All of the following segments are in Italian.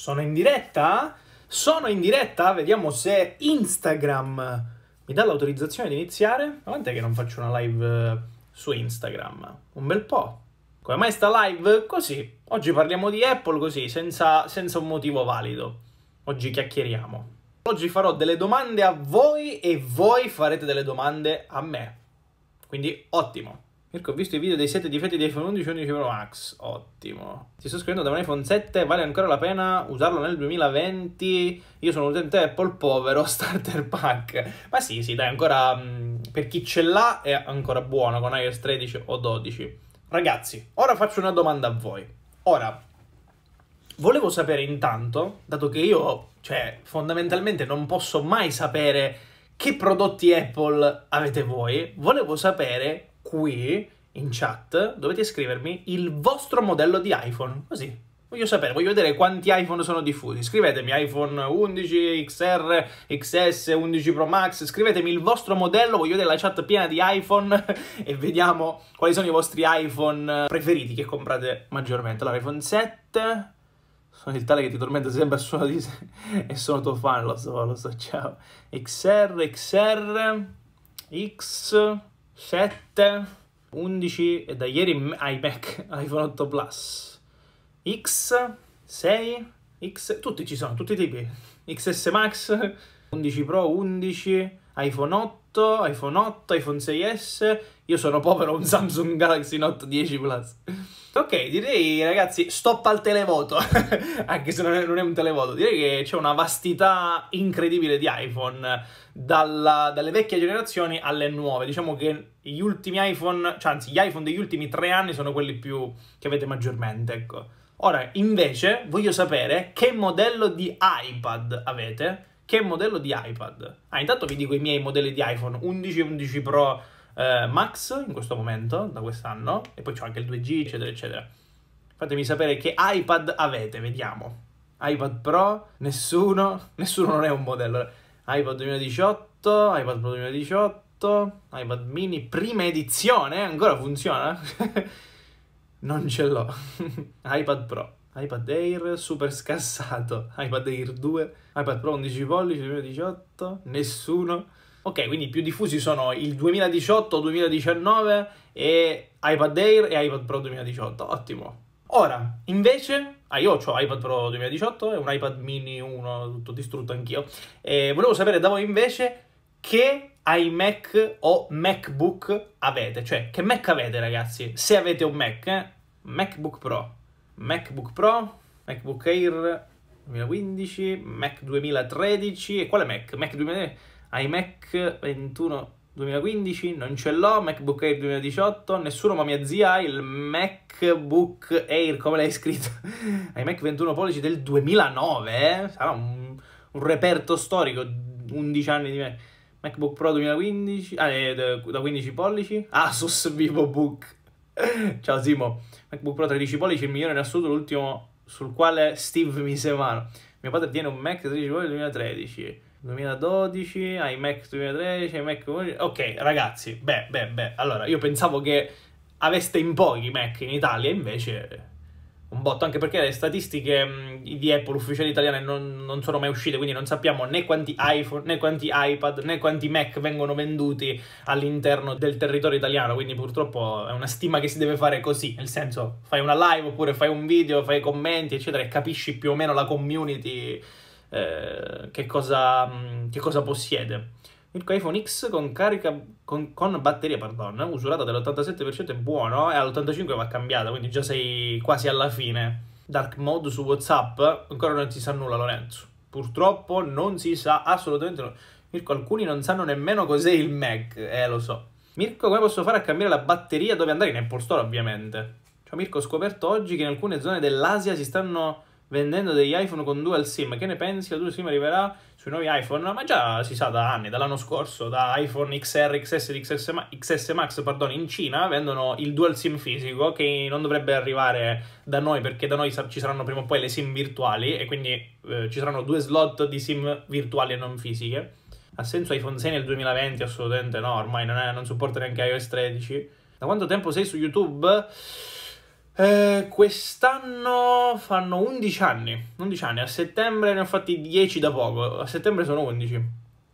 Sono in diretta? Sono in diretta? Vediamo se Instagram mi dà l'autorizzazione di iniziare. Ma quant'è che non faccio una live eh, su Instagram? Un bel po'. Come mai sta live? Così. Oggi parliamo di Apple così, senza, senza un motivo valido. Oggi chiacchieriamo. Oggi farò delle domande a voi e voi farete delle domande a me. Quindi ottimo. Mirko, ho visto i video dei 7 difetti di iPhone 11 e 11 Pro Max. Ottimo. Ti sto scrivendo da un iPhone 7, vale ancora la pena usarlo nel 2020? Io sono un utente Apple povero, starter pack. Ma sì, sì, dai, ancora... Mh, per chi ce l'ha è ancora buono con iOS 13 o 12. Ragazzi, ora faccio una domanda a voi. Ora, volevo sapere intanto, dato che io, cioè, fondamentalmente non posso mai sapere che prodotti Apple avete voi, volevo sapere qui in chat dovete scrivermi il vostro modello di iPhone, così. Voglio sapere, voglio vedere quanti iPhone sono diffusi. Scrivetemi iPhone 11, XR, XS, 11 Pro Max, scrivetemi il vostro modello, voglio vedere la chat piena di iPhone e vediamo quali sono i vostri iPhone preferiti che comprate maggiormente. Allora, iPhone 7, sono il tale che ti tormenta sempre a suono di sé e sono tuo fan, lo so, lo so, ciao. XR, XR, X... 7, 11 e da ieri iMac, iPhone 8 Plus, X, 6, X, tutti ci sono, tutti i tipi, XS Max, 11 Pro, 11, iPhone 8, 8, iPhone 8, iPhone 6S. Io sono povero, un Samsung Galaxy Note 10 Plus. Ok, direi ragazzi, stop al televoto, anche se non è, non è, un televoto, direi che c'è una vastità incredibile di iPhone, dalla, dalle vecchie generazioni alle nuove, diciamo che gli ultimi iPhone, cioè anzi gli iPhone degli ultimi tre anni sono quelli più, che avete maggiormente, ecco. Ora, invece, voglio sapere che modello di iPad avete, che modello di iPad? Ah, intanto vi dico i miei modelli di iPhone 11 e 11 Pro eh, Max in questo momento, da quest'anno, e poi c'ho anche il 2G, eccetera, eccetera. Fatemi sapere che iPad avete, vediamo. iPad Pro, nessuno, nessuno non è un modello. iPad 2018, iPad Pro 2018, iPad Mini prima edizione, eh, ancora funziona? non ce l'ho. iPad Pro iPad Air super scassato, iPad Air 2, iPad Pro 11 pollici 2018, nessuno. Ok, quindi più diffusi sono il 2018-2019 e iPad Air e iPad Pro 2018, ottimo. Ora, invece, ah, io ho iPad Pro 2018 e un iPad mini 1, tutto distrutto anch'io, e volevo sapere da voi invece che iMac o MacBook avete, cioè che Mac avete ragazzi, se avete un Mac, eh? MacBook Pro, MacBook Pro, MacBook Air 2015, Mac 2013 e quale Mac? Mac 2000, eh, iMac 21 2015, non ce l'ho, MacBook Air 2018, nessuno ma mia zia ha il MacBook Air, come l'hai scritto, iMac 21 pollici del 2009, eh? sarà un, un, reperto storico, 11 anni di Mac. MacBook Pro 2015, ah, eh, da 15 pollici, Asus VivoBook, ciao Simo. MacBook Pro 13 pollici, il migliore in assoluto, l'ultimo sul quale Steve mise mano. Mio padre tiene un Mac 13 pollici 2013. 2012, Mac 2013, iMac... Ok, ragazzi, beh, beh, beh, allora io pensavo che aveste in pochi Mac in Italia, invece un botto, anche perché le statistiche mm, di Apple ufficiali italiane non, non, sono mai uscite, quindi non sappiamo né quanti iPhone, né quanti iPad, né quanti Mac vengono venduti all'interno del territorio italiano, quindi purtroppo è una stima che si deve fare così, nel senso fai una live oppure fai un video, fai commenti, eccetera, e capisci più o meno la community eh, che, cosa, mm, che cosa possiede. Mirko iPhone X con, carica, con, con batteria pardon, usurata dell'87% è buono e eh, all'85% va cambiata, quindi già sei quasi alla fine. Dark mode su WhatsApp, ancora non si sa nulla Lorenzo. Purtroppo non si sa assolutamente nulla. Mirko, alcuni non sanno nemmeno cos'è il Mac, eh lo so. Mirko, come posso fare a cambiare la batteria? Dove andare? In Apple Store ovviamente. Cioè, Mirko, ho scoperto oggi che in alcune zone dell'Asia si stanno vendendo degli iPhone con dual SIM. Che ne pensi? La dual SIM arriverà sui nuovi iPhone? Ma già si sa da anni, dall'anno scorso, da iPhone XR, XS, XS, XS Max pardon, in Cina vendono il dual SIM fisico che non dovrebbe arrivare da noi perché da noi ci saranno prima o poi le SIM virtuali e quindi eh, ci saranno due slot di SIM virtuali e non fisiche. Ha senso iPhone 6 nel 2020? Assolutamente no, ormai non, è, non supporta neanche iOS 13. Da quanto tempo sei su YouTube? Eh, quest'anno fanno 11 anni, 11 anni, a settembre ne ho fatti 10 da poco, a settembre sono 11.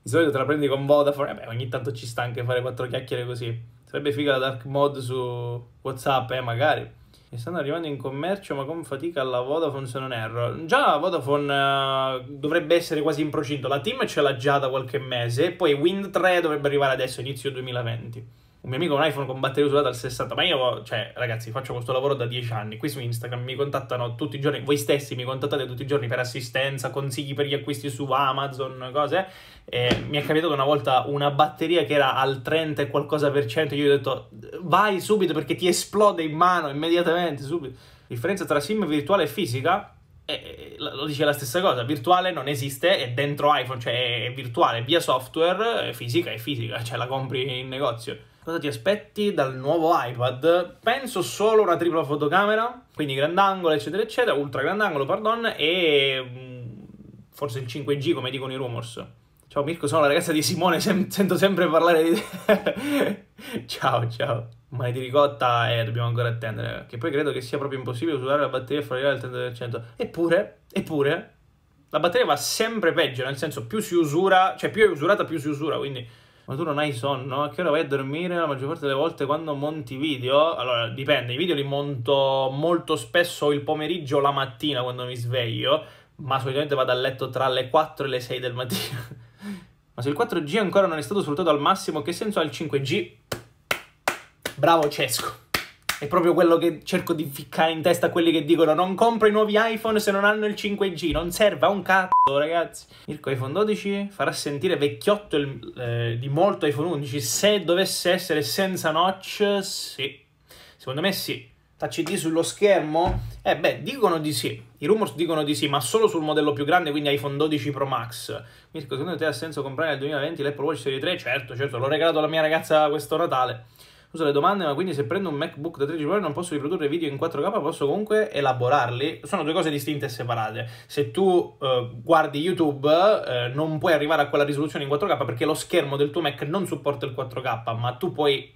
Di solito te la prendi con Vodafone, vabbè eh ogni tanto ci sta anche fare quattro chiacchiere così. Sarebbe figa la dark mod su Whatsapp, eh, magari. E stanno arrivando in commercio, ma con fatica alla Vodafone se non erro. Già la Vodafone uh, dovrebbe essere quasi in procinto, la team ce l'ha già da qualche mese, E poi Wind 3 dovrebbe arrivare adesso, inizio 2020 un mio amico ha un iPhone con batteria usata al 60, ma io, cioè, ragazzi, faccio questo lavoro da 10 anni, qui su Instagram mi contattano tutti i giorni, voi stessi mi contattate tutti i giorni per assistenza, consigli per gli acquisti su Amazon, cose, e mi è capitato una volta una batteria che era al 30 e qualcosa per cento, io gli ho detto, vai subito perché ti esplode in mano, immediatamente, subito. differenza tra SIM virtuale e fisica? E, eh, eh, lo dice la stessa cosa, virtuale non esiste, è dentro iPhone, cioè è virtuale, via software, è fisica è fisica, cioè la compri in negozio. Cosa ti aspetti dal nuovo iPad? Penso solo una tripla fotocamera, quindi grandangolo, eccetera, eccetera, ultra grandangolo, pardon, e mm, forse il 5G, come dicono i rumors. Ciao Mirko, sono la ragazza di Simone, sem sento sempre parlare di te. ciao, ciao. Ma di ricotta eh, dobbiamo ancora attendere, che poi credo che sia proprio impossibile usare la batteria fuori dal 30%. Eppure, eppure, la batteria va sempre peggio, nel senso più si usura, cioè più è usurata più si usura, quindi ma tu non hai sonno? A che ora vai a dormire? La maggior parte delle volte quando monti video, allora dipende, i video li monto molto spesso il pomeriggio o la mattina quando mi sveglio, ma solitamente vado a letto tra le 4 e le 6 del mattino. ma se il 4G ancora non è stato sfruttato al massimo, che senso ha il 5G? Bravo Cesco! È proprio quello che cerco di ficcare in testa a quelli che dicono non compro i nuovi iPhone se non hanno il 5G, non serve a un cazzo ragazzi. Mirko iPhone 12 farà sentire vecchiotto il, eh, di molto iPhone 11 se dovesse essere senza notch? Sì, secondo me sì. Touch ID sullo schermo? Eh beh, dicono di sì. I rumors dicono di sì, ma solo sul modello più grande, quindi iPhone 12 Pro Max. Mirko, secondo te ha senso comprare nel 2020 l'Apple Watch Series 3? Certo, certo, l'ho regalato alla mia ragazza questo Natale. Scusa le domande, ma quindi se prendo un MacBook da 13 pollici non posso riprodurre video in 4K, posso comunque elaborarli? Sono due cose distinte e separate. Se tu eh, guardi YouTube eh, non puoi arrivare a quella risoluzione in 4K perché lo schermo del tuo Mac non supporta il 4K, ma tu puoi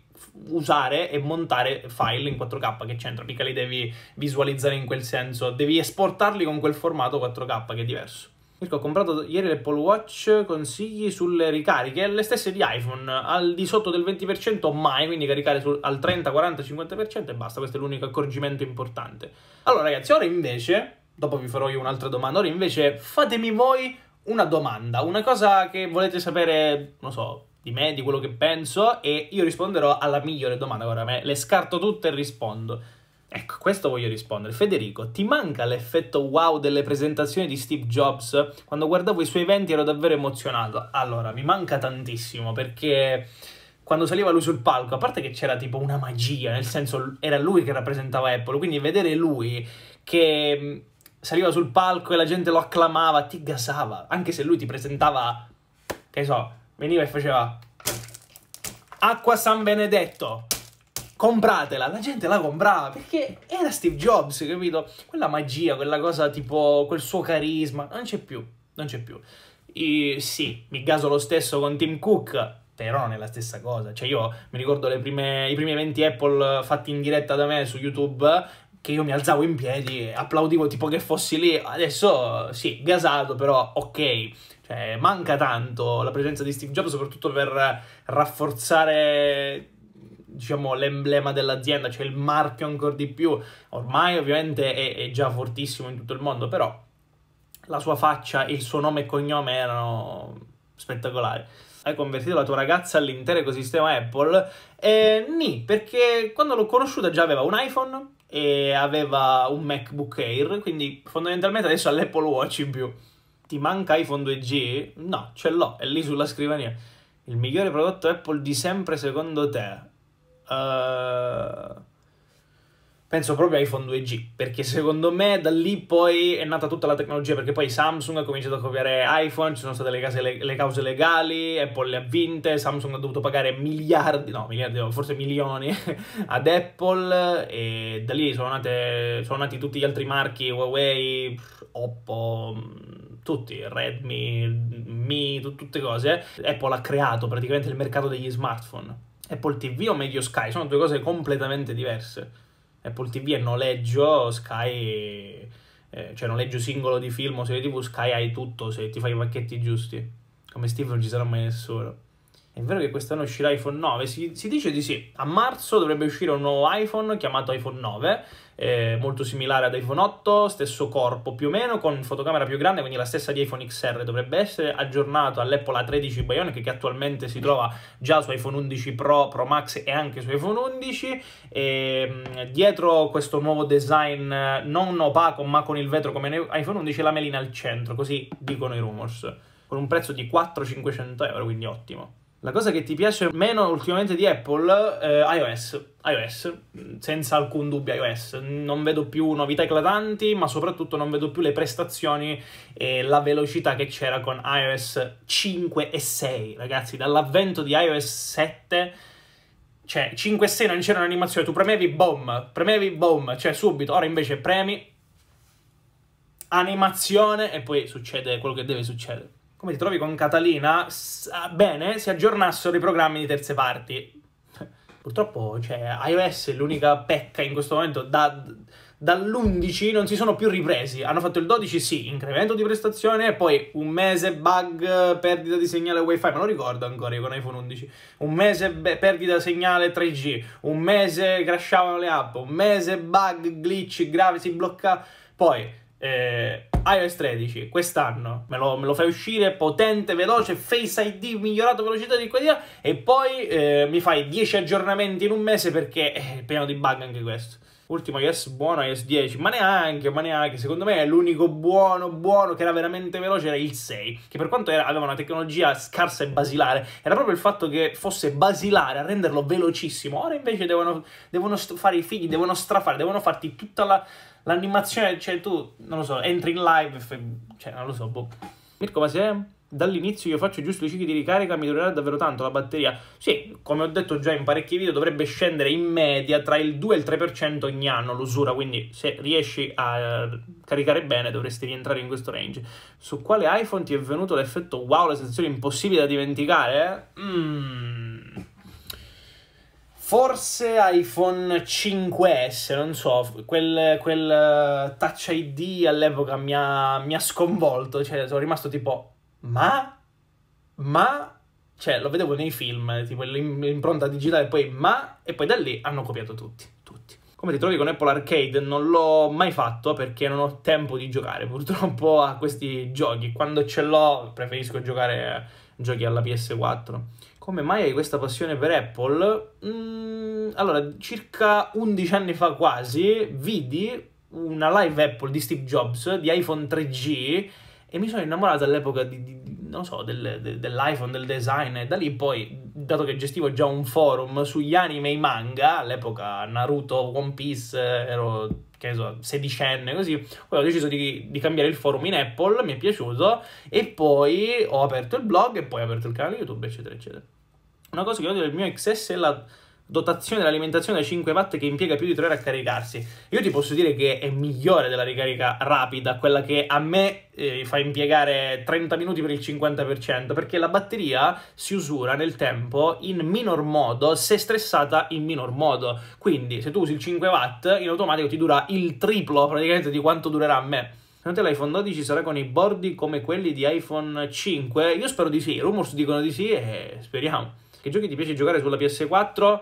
usare e montare file in 4K che c'entra, mica li devi visualizzare in quel senso, devi esportarli con quel formato 4K che è diverso. Mirko, ho comprato ieri l'Apple Watch, consigli sulle ricariche, le stesse di iPhone, al di sotto del 20% mai, quindi caricare sul, al 30, 40, 50% e basta, questo è l'unico accorgimento importante. Allora ragazzi, ora invece, dopo vi farò io un'altra domanda, ora invece fatemi voi una domanda, una cosa che volete sapere, non so, di me, di quello che penso e io risponderò alla migliore domanda, ora me le scarto tutte e rispondo. Ecco, questo voglio rispondere. Federico, ti manca l'effetto wow delle presentazioni di Steve Jobs? Quando guardavo i suoi eventi ero davvero emozionato. Allora, mi manca tantissimo perché quando saliva lui sul palco, a parte che c'era tipo una magia, nel senso era lui che rappresentava Apple, quindi vedere lui che mm, saliva sul palco e la gente lo acclamava, ti gasava, anche se lui ti presentava, che so, veniva e faceva Acqua San Benedetto compratela, la gente la comprava perché era Steve Jobs, capito? Quella magia, quella cosa tipo, quel suo carisma, non c'è più, non c'è più. E, sì, mi gaso lo stesso con Tim Cook, però non è la stessa cosa. Cioè io mi ricordo prime, i primi eventi Apple fatti in diretta da me su YouTube che io mi alzavo in piedi e applaudivo tipo che fossi lì. Adesso sì, gasato, però ok. Cioè, manca tanto la presenza di Steve Jobs, soprattutto per rafforzare diciamo, l'emblema dell'azienda, cioè il marchio ancora di più. Ormai ovviamente è, è già fortissimo in tutto il mondo, però la sua faccia e il suo nome e cognome erano spettacolari hai convertito la tua ragazza all'intero ecosistema Apple? Eh, nì, perché quando l'ho conosciuta già aveva un iPhone e aveva un MacBook Air, quindi fondamentalmente adesso ha l'Apple Watch in più. Ti manca iPhone 2G? No, ce l'ho, è lì sulla scrivania. Il migliore prodotto Apple di sempre secondo te? Eh, penso proprio iPhone 2G, perché secondo me da lì poi è nata tutta la tecnologia, perché poi Samsung ha cominciato a copiare iPhone, ci sono state le, case, le, le cause legali, Apple le ha vinte, Samsung ha dovuto pagare miliardi, no miliardi, no, forse milioni ad Apple e da lì sono, nate, sono nati tutti gli altri marchi, Huawei, Oppo, tutti, Redmi, Mi, tutte cose. Apple ha creato praticamente il mercato degli smartphone Apple TV o meglio Sky, sono due cose completamente diverse. Apple TV è noleggio, Sky, eh, cioè noleggio singolo di film o serie TV, Sky hai tutto se ti fai i pacchetti giusti. Come Steve non ci sarà mai nessuno. È vero che quest'anno uscirà iPhone 9? Si, si, dice di sì. A marzo dovrebbe uscire un nuovo iPhone chiamato iPhone 9, eh, molto similare ad iPhone 8, stesso corpo più o meno, con fotocamera più grande, quindi la stessa di iPhone XR. Dovrebbe essere aggiornato all'Apple A13 Bionic, che attualmente si trova già su iPhone 11 Pro, Pro Max e anche su iPhone 11. E, ehm, dietro questo nuovo design non opaco ma con il vetro come iPhone 11, la melina al centro, così dicono i rumors. Con un prezzo di 4-500 euro, quindi ottimo. La cosa che ti piace meno ultimamente di Apple è eh, iOS. iOS, mm, senza alcun dubbio iOS. Non vedo più novità eclatanti, ma soprattutto non vedo più le prestazioni e la velocità che c'era con iOS 5 e 6. Ragazzi, dall'avvento di iOS 7 cioè 5 e 6 non c'era un'animazione, tu premevi boom, premevi boom, cioè subito, ora invece premi animazione e poi succede quello che deve succedere come ti trovi con Catalina, ah, bene, si aggiornassero i programmi di terze parti. Purtroppo, cioè, iOS è l'unica pecca in questo momento. Da, dall'11 non si sono più ripresi. Hanno fatto il 12, sì, incremento di prestazione, poi un mese bug, perdita di segnale wifi, ma non ricordo ancora io con iPhone 11. Un mese be- perdita segnale 3G, un mese crashavano le app, un mese bug, glitch, grave, si blocca. Poi... Eh, iOS 13 quest'anno me lo, me lo, fai uscire potente, veloce, Face ID migliorato, velocità di qualità e poi eh, mi fai 10 aggiornamenti in un mese perché è eh, pieno di bug anche questo ultimo iOS buono, iOS 10, ma neanche, ma neanche, secondo me l'unico buono, buono, che era veramente veloce era il 6, che per quanto era, aveva una tecnologia scarsa e basilare, era proprio il fatto che fosse basilare a renderlo velocissimo, ora invece devono, devono fare i figli, devono strafare, devono farti tutta la L'animazione, cioè tu, non lo so, entri in live e fai... Cioè, non lo so, boh. Mirko, ma se dall'inizio io faccio giusto i cicli di ricarica mi durerà davvero tanto la batteria? Sì, come ho detto già in parecchi video, dovrebbe scendere in media tra il 2 e il 3% ogni anno l'usura, quindi se riesci a eh, caricare bene dovresti rientrare in questo range. Su quale iPhone ti è venuto l'effetto wow, la sensazione impossibile da dimenticare? Mmm... Forse iPhone 5S, non so, quel, quel eh, Touch ID all'epoca mi ha, mi ha sconvolto, cioè sono rimasto tipo, ma? Ma? cioè lo vedevo nei film, tipo l'impronta digitale, poi ma, e poi da lì hanno copiato tutti, tutti. Come ti trovi con Apple Arcade? Non l'ho mai fatto perché non ho tempo di giocare purtroppo a questi giochi. Quando ce l'ho preferisco giocare giochi alla PS4 come mai hai questa passione per Apple? Mm, allora, circa 11 anni fa quasi, vidi una live Apple di Steve Jobs di iPhone 3G e mi sono innamorato all'epoca di, di, di, so, del, de, dell'iPhone, del design e da lì poi dato che gestivo già un forum sugli anime e i manga, all'epoca Naruto, One Piece, eh, ero che ne so, sedicenne, così, poi ho deciso di, di, cambiare il forum in Apple, mi è piaciuto, e poi ho aperto il blog, e poi ho aperto il canale YouTube, eccetera, eccetera. Una cosa che odio del mio XS è la dotazione dell'alimentazione da 5 watt che impiega più di 3 ore a caricarsi. Io ti posso dire che è migliore della ricarica rapida, quella che a me eh, fa impiegare 30 minuti per il 50%, perché la batteria si usura nel tempo in minor modo se stressata in minor modo. Quindi se tu usi il 5 watt, in automatico ti dura il triplo praticamente di quanto durerà a me. Secondo te l'iPhone 12 sarà con i bordi come quelli di iPhone 5? Io spero di sì, i rumors dicono di sì e speriamo. Che giochi ti piace giocare sulla PS4?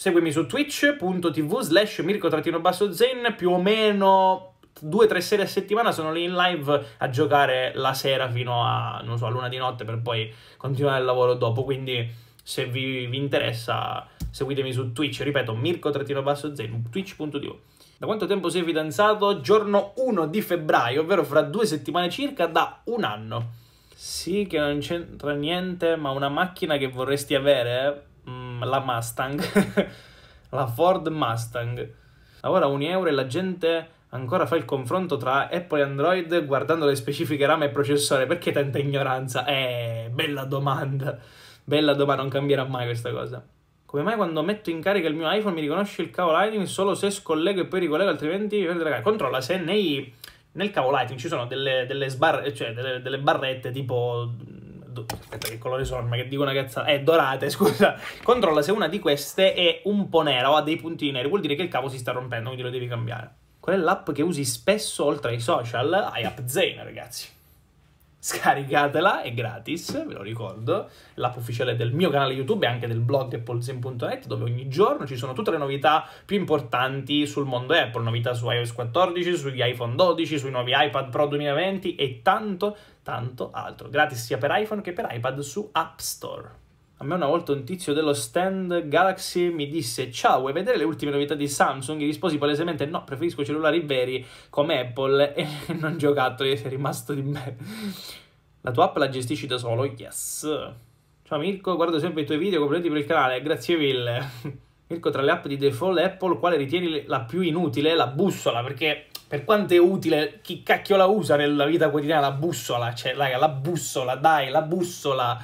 Seguimi su twitch.tv slash mirko-zen più o meno due o tre sere a settimana sono lì in live a giocare la sera fino a, non so, a luna di notte per poi continuare il lavoro dopo, quindi se vi, vi interessa seguitemi su Twitch, ripeto, mirco-zen, twitch.tv. Da quanto tempo sei fidanzato? Giorno 1 di febbraio, ovvero fra due settimane circa da un anno. Sì che non c'entra niente, ma una macchina che vorresti avere... Eh? Mm. la Mustang, la Ford Mustang. Lavora a 1 euro e la gente ancora fa il confronto tra Apple e Android guardando le specifiche RAM e processore. Perché tanta ignoranza? Eh, bella domanda. Bella domanda, non cambierà mai questa cosa. Come mai quando metto in carica il mio iPhone mi riconosce il cavo Lightning solo se scollego e poi ricollego, altrimenti Controlla se nei, nel cavo Lightning ci sono delle, delle, sbar- cioè delle, delle barrette tipo aspetta che colore sono, ma che dico una cazzata, è eh, dorate, scusa, controlla se una di queste è un po' nera o ha dei puntini neri, vuol dire che il cavo si sta rompendo, quindi lo devi cambiare. Qual è l'app che usi spesso oltre ai social? Hai AppZena, ragazzi scaricatela, è gratis, ve lo ricordo, l'app ufficiale del mio canale YouTube e anche del blog applezen.net dove ogni giorno ci sono tutte le novità più importanti sul mondo Apple, novità su iOS 14, sugli iPhone 12, sui nuovi iPad Pro 2020 e tanto, tanto altro, gratis sia per iPhone che per iPad su App Store. A me una volta un tizio dello stand Galaxy mi disse ciao vuoi vedere le ultime novità di Samsung? Gli risposi palesemente no, preferisco cellulari veri come Apple e non giocattoli, sei rimasto di me. La tua app la gestisci da solo? Yes. Ciao Mirko, guardo sempre i tuoi video, complimenti per il canale, grazie mille. Mirko, tra le app di default Apple, quale ritieni la più inutile? La bussola, perché per quanto è utile, chi cacchio la usa nella vita quotidiana? La bussola, cioè, raga, la bussola, dai, la bussola.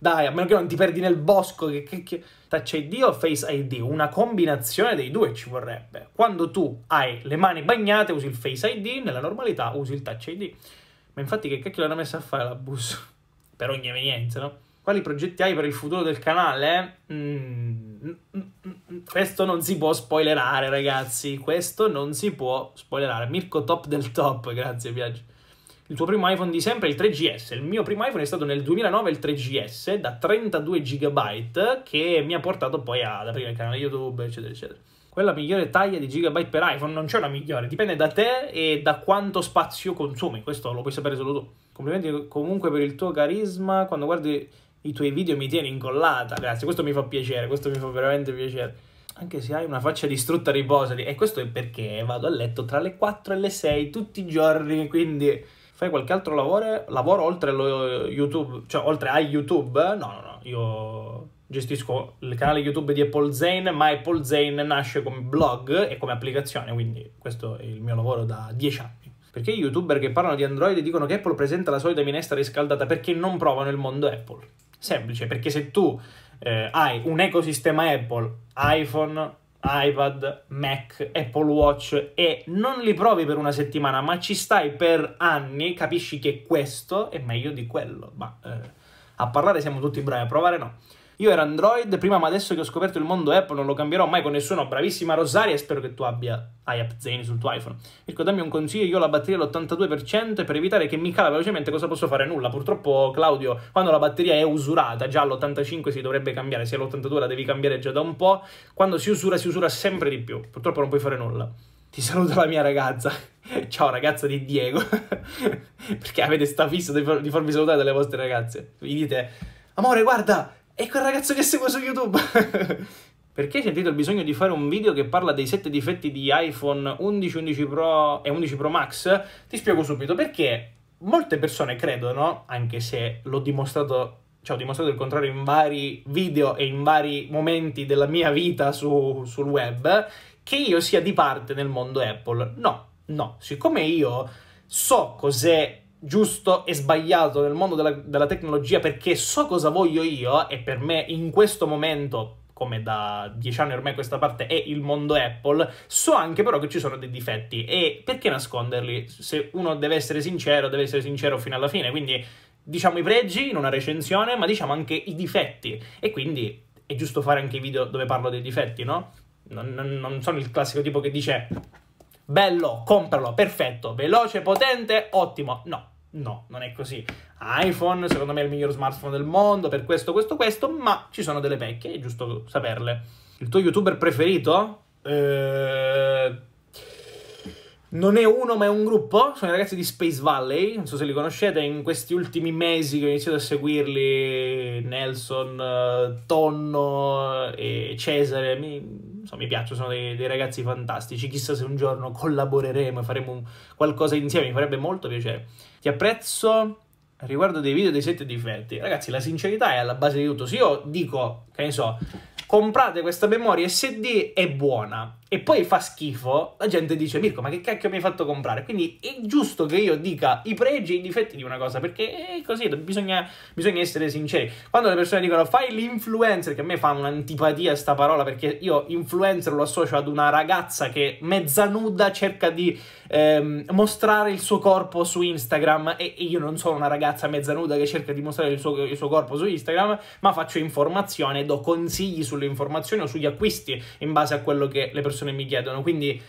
Dai, a meno che non ti perdi nel bosco. Che, che, che... Touch ID o Face ID? Una combinazione dei due ci vorrebbe. Quando tu hai le mani bagnate, usi il Face ID, nella normalità usi il Touch ID. Ma infatti, che cacchio l'hanno messa a fare la bus? per ogni evenienza, no? Quali progetti hai per il futuro del canale? Mm, mm, mm, mm, questo non si può spoilerare, ragazzi. Questo non si può spoilerare. Mirko top del top, grazie, piace il tuo primo iPhone di sempre è il 3GS. Il mio primo iPhone è stato nel 2009 il 3GS da 32 GB che mi ha portato poi ad aprire il canale YouTube, eccetera, eccetera. Quella migliore taglia di gigabyte per iPhone non c'è una migliore, dipende da te e da quanto spazio consumi, questo lo puoi sapere solo tu. Complimenti comunque per il tuo carisma, quando guardi i tuoi video mi tieni incollata, grazie, questo mi fa piacere, questo mi fa veramente piacere anche se hai una faccia distrutta riposati. E questo è perché vado a letto tra le 4 e le 6 tutti i giorni, quindi Fai qualche altro lavoro, lavoro oltre lo YouTube, cioè oltre a YouTube? No, no, no, io gestisco il canale YouTube di Apple Zane, ma Apple Zane nasce come blog e come applicazione, quindi questo è il mio lavoro da 10 anni. Perché i youtuber che parlano di Android dicono che Apple presenta la solita minestra riscaldata perché non provano il mondo Apple. Semplice, perché se tu eh, hai un ecosistema Apple, iPhone, iPad, Mac, Apple Watch e non li provi per una settimana, ma ci stai per anni, capisci che questo è meglio di quello. Ma eh, a parlare siamo tutti bravi, a provare no. Io ero Android prima, ma adesso che ho scoperto il mondo Apple non lo cambierò mai con nessuno. Bravissima Rosaria, spero che tu abbia iApp Zeni sul tuo iPhone. Mirko, dammi un consiglio, io ho la batteria all'82% e per evitare che mi cala velocemente cosa posso fare? Nulla. Purtroppo, Claudio, quando la batteria è usurata, già all'85 si dovrebbe cambiare, se all'82 la devi cambiare già da un po', quando si usura si usura sempre di più. Purtroppo non puoi fare nulla. Ti saluto la mia ragazza. Ciao ragazza di Diego. Perché avete sta fissa di, farmi salutare dalle vostre ragazze. Vi dite, amore, guarda, e quel ragazzo che seguo su YouTube. Perché hai sentito il bisogno di fare un video che parla dei 7 difetti di iPhone 11, 11 Pro e 11 Pro Max? Ti spiego subito perché molte persone credono, anche se l'ho dimostrato cioè, ho dimostrato il contrario in vari video e in vari momenti della mia vita su, sul web, che io sia di parte nel mondo Apple. No, no, siccome io so cos'è giusto e sbagliato nel mondo della, della, tecnologia perché so cosa voglio io e per me in questo momento come da dieci anni ormai questa parte è il mondo Apple, so anche però che ci sono dei difetti e perché nasconderli? Se uno deve essere sincero, deve essere sincero fino alla fine, quindi diciamo i pregi in una recensione, ma diciamo anche i difetti e quindi è giusto fare anche i video dove parlo dei difetti, no? non, non, non sono il classico tipo che dice bello, compralo, perfetto, veloce, potente, ottimo. No, no, non è così. iPhone, secondo me è il miglior smartphone del mondo, per questo, questo, questo, ma ci sono delle pecche, è giusto saperle. Il tuo youtuber preferito? Eh... Non è uno, ma è un gruppo. Sono i ragazzi di Space Valley. Non so se li conoscete. In questi ultimi mesi che ho iniziato a seguirli, Nelson, eh, Tonno e eh, Cesare. Mi insomma, mi piacciono, sono dei, dei, ragazzi fantastici. Chissà se un giorno collaboreremo e faremo qualcosa insieme, mi farebbe molto piacere. Ti apprezzo riguardo dei video dei sette difetti. Ragazzi, la sincerità è alla base di tutto. Se io dico, che ne so, comprate questa memoria SD, è buona e poi fa schifo, la gente dice Mirko ma che cacchio mi hai fatto comprare? Quindi è giusto che io dica i pregi e i difetti di una cosa perché è così, bisogna, bisogna essere sinceri. Quando le persone dicono fai l'influencer, che a me fa un'antipatia sta parola perché io influencer lo associo ad una ragazza che mezza nuda cerca di ehm, mostrare il suo corpo su Instagram e, io non sono una ragazza mezza nuda che cerca di mostrare il suo, il suo corpo su Instagram, ma faccio informazione, do consigli sulle informazioni o sugli acquisti in base a quello che le persone persone mi chiedono, quindi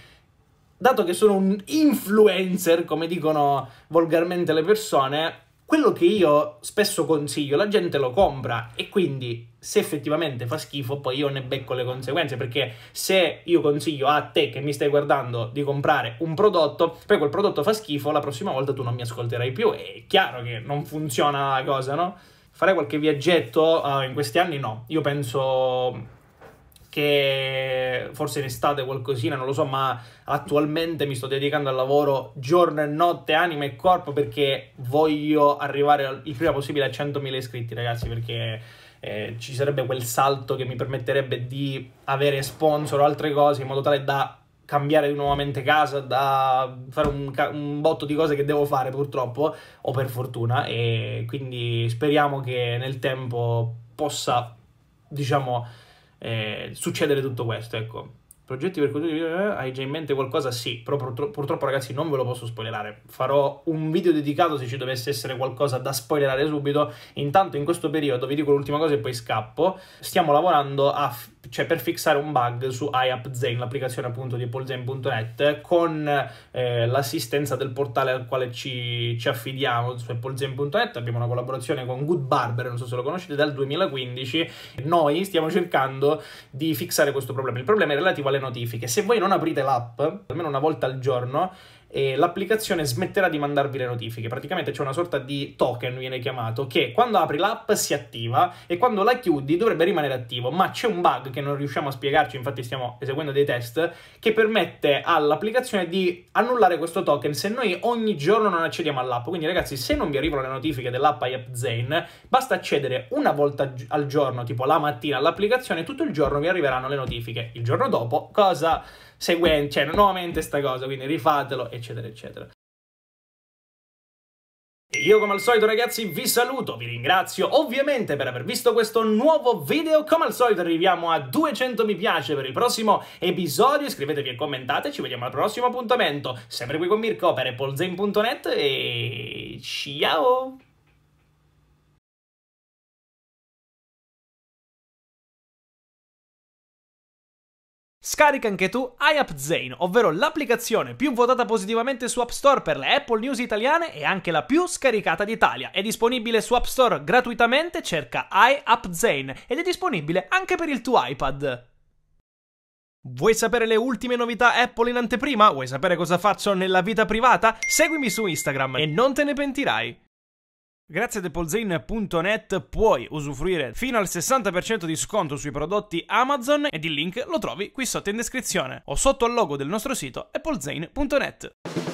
dato che sono un influencer, come dicono volgarmente le persone, quello che io spesso consiglio, la gente lo compra e quindi se effettivamente fa schifo poi io ne becco le conseguenze perché se io consiglio a te che mi stai guardando di comprare un prodotto, poi quel prodotto fa schifo, la prossima volta tu non mi ascolterai più, è chiaro che non funziona la cosa, no? Fare qualche viaggetto uh, in questi anni no, io penso che forse in estate qualcosina, non lo so, ma attualmente mi sto dedicando al lavoro giorno e notte, anima e corpo perché voglio arrivare il prima possibile a 100.000 iscritti, ragazzi, perché eh, ci sarebbe quel salto che mi permetterebbe di avere sponsor o altre cose in modo tale da cambiare nuovamente casa, da fare un, un, botto di cose che devo fare purtroppo o per fortuna e quindi speriamo che nel tempo possa, diciamo, eh, succedere tutto questo, ecco. Progetti per cui eh, hai già in mente qualcosa? Sì, però purtroppo, purtroppo ragazzi non ve lo posso spoilerare. Farò un video dedicato se ci dovesse essere qualcosa da spoilerare subito. Intanto in questo periodo, vi dico l'ultima cosa e poi scappo, stiamo lavorando a cioè per fixare un bug su iAppZen, l'applicazione appunto di AppleZen.net, con eh, l'assistenza del portale al quale ci, ci affidiamo su AppleZen.net, abbiamo una collaborazione con Good Barber, non so se lo conoscete, dal 2015, noi stiamo cercando di fixare questo problema. Il problema è relativo alle notifiche. Se voi non aprite l'app, almeno una volta al giorno, eh, l'applicazione smetterà di mandarvi le notifiche. Praticamente c'è una sorta di token, viene chiamato, che quando apri l'app si attiva e quando la chiudi dovrebbe rimanere attivo, ma c'è un bug che non riusciamo a spiegarci, infatti stiamo eseguendo dei test, che permette all'applicazione di annullare questo token se noi ogni giorno non accediamo all'app. Quindi ragazzi, se non vi arrivano le notifiche dell'app iAppZane, basta accedere una volta al giorno, tipo la mattina all'applicazione, e tutto il giorno vi arriveranno le notifiche. Il giorno dopo cosa seguenti, cioè nuovamente sta cosa, quindi rifatelo, eccetera, eccetera. Io come al solito ragazzi vi saluto, vi ringrazio ovviamente per aver visto questo nuovo video, come al solito arriviamo a 200 mi piace per il prossimo episodio, iscrivetevi e commentate, ci vediamo al prossimo appuntamento, sempre qui con Mirko per AppleZen.net e ciao! Scarica anche tu iAppZane, ovvero l'applicazione più votata positivamente su App Store per le Apple News italiane e anche la più scaricata d'Italia. È disponibile su App Store gratuitamente, cerca iAppZane ed è disponibile anche per il tuo iPad. Vuoi sapere le ultime novità Apple in anteprima? Vuoi sapere cosa faccio nella vita privata? Seguimi su Instagram e non te ne pentirai. Grazie a depolzane.net puoi usufruire fino al 60% di sconto sui prodotti Amazon ed il link lo trovi qui sotto in descrizione o sotto al logo del nostro sito appolzane.net.